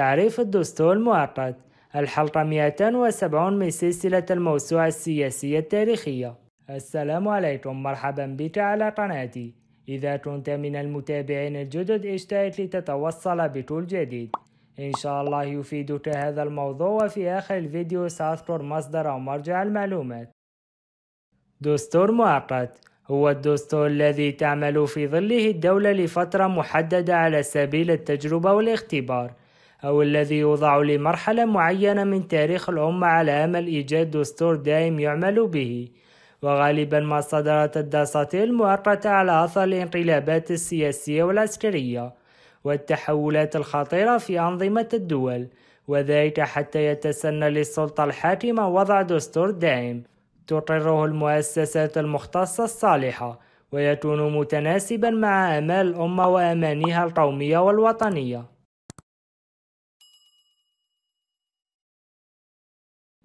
تعريف الدستور المؤقت الحلقة 270 من سلسلة الموسوعة السياسية التاريخية السلام عليكم مرحبا بك على قناتي إذا كنت من المتابعين الجدد اشترك لتتوصل بكل جديد إن شاء الله يفيدك هذا الموضوع وفي آخر الفيديو سأذكر مصدر أو مرجع المعلومات دستور مؤقت هو الدستور الذي تعمل في ظله الدولة لفترة محددة على سبيل التجربة والاختبار أو الذي يوضع لمرحلة معينة من تاريخ الأمة على أمل إيجاد دستور دائم يعمل به وغالبا ما صدرت الدساتير المؤقتة على أثر الانقلابات السياسية والعسكرية والتحولات الخطيرة في أنظمة الدول وذلك حتى يتسنى للسلطة الحاكمة وضع دستور دائم تقره المؤسسات المختصة الصالحة ويكون متناسبا مع آمال الأمة وأمانيها القومية والوطنية